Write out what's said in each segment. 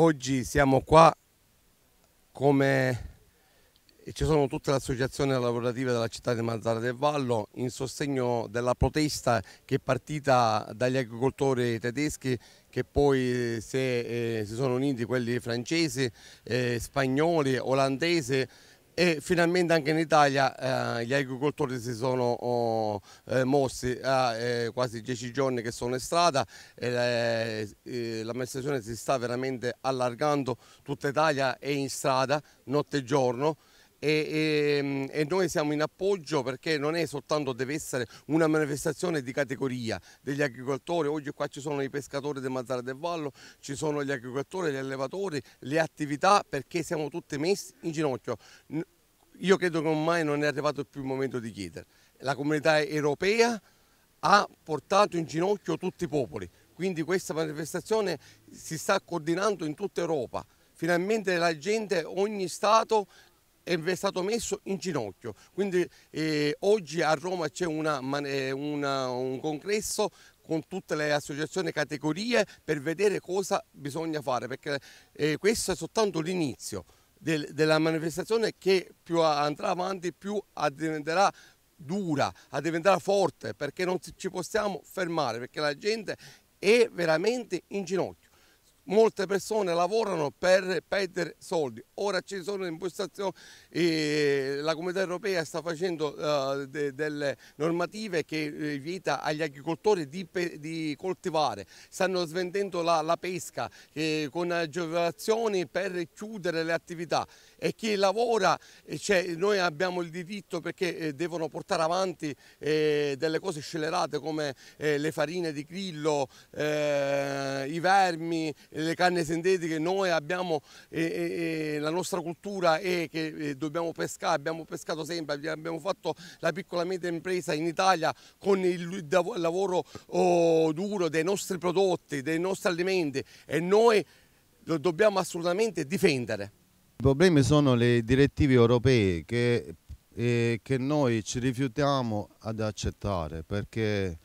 Oggi siamo qua come ci sono tutte le associazioni lavorative della città di Mazzara del Vallo in sostegno della protesta che è partita dagli agricoltori tedeschi che poi eh, si sono uniti quelli francesi, eh, spagnoli, olandesi e finalmente anche in Italia eh, gli agricoltori si sono oh, eh, mossi a eh, quasi dieci giorni che sono in strada e eh, l'amministrazione si sta veramente allargando, tutta Italia è in strada notte e giorno e, e, ehm, e, noi siamo in appoggio perché non è soltanto deve essere una manifestazione di categoria degli agricoltori, oggi qua ci sono i pescatori del Mazzara del Vallo, ci sono gli agricoltori, gli allevatori, le attività perché siamo tutti messi in ginocchio. Io credo che ormai non è arrivato più il momento di chiedere. La comunità europea ha portato in ginocchio tutti i popoli, quindi questa manifestazione si sta coordinando in tutta Europa. Finalmente la gente, ogni Stato è stato messo in ginocchio. Quindi eh, oggi a Roma c'è eh, un congresso con tutte le associazioni e categorie per vedere cosa bisogna fare, perché eh, questo è soltanto l'inizio del, della manifestazione che più andrà avanti più diventerà dura, diventerà forte, perché non ci possiamo fermare, perché la gente è veramente in ginocchio molte persone lavorano per perdere soldi. Ora ci sono impostazioni, eh, la comunità europea sta facendo eh, de, delle normative che eh, vieta agli agricoltori di, di coltivare, stanno svendendo la, la pesca eh, con agevolazioni per chiudere le attività e chi lavora eh, cioè, noi abbiamo il diritto perché eh, devono portare avanti delle cose scellerate come le farine di grillo, vermi, le canne sintetiche, noi abbiamo eh, eh, la nostra cultura e che dobbiamo pescare, abbiamo pescato sempre, abbiamo fatto la piccola media impresa in Italia con il lavoro oh, duro dei nostri prodotti, dei nostri alimenti e noi lo dobbiamo assolutamente difendere. I problemi sono le direttive europee che, eh, che noi ci rifiutiamo ad accettare perché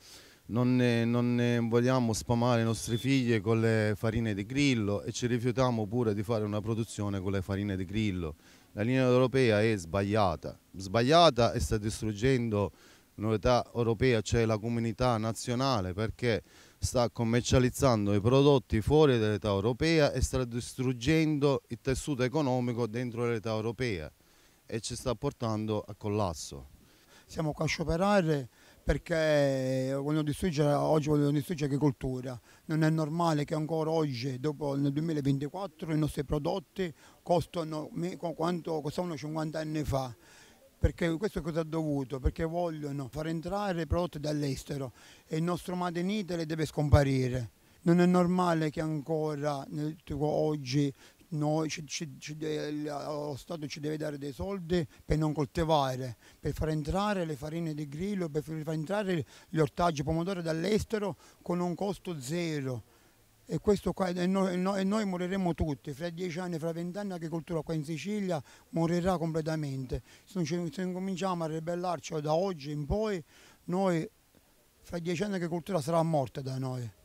non, ne, non ne vogliamo spamare i nostri figli con le farine di grillo e ci rifiutiamo pure di fare una produzione con le farine di grillo. La linea europea è sbagliata, sbagliata e sta distruggendo l'unità europea, cioè la comunità nazionale, perché sta commercializzando i prodotti fuori dall'età europea e sta distruggendo il tessuto economico dentro l'età europea e ci sta portando a collasso. Siamo qua a scioperare perché vogliono distruggere, oggi vogliono distruggere l'agricoltura. Non è normale che ancora oggi, dopo nel 2024, i nostri prodotti costano quanto costavano 50 anni fa. Perché questo cosa ha dovuto? Perché vogliono far entrare prodotti dall'estero e il nostro Made in Italy deve scomparire. Non è normale che ancora oggi noi, ci, ci, ci, lo Stato ci deve dare dei soldi per non coltivare, per far entrare le farine di grillo, per far entrare gli ortaggi e pomodori dall'estero con un costo zero. E, qua, e, noi, e, noi, moriremo tutti, fra dieci anni, fra vent'anni l'agricoltura qua in Sicilia morirà completamente. Se, non ci, se incominciamo a ribellarci da oggi in poi, noi fra dieci anni l'agricoltura sarà morta da noi.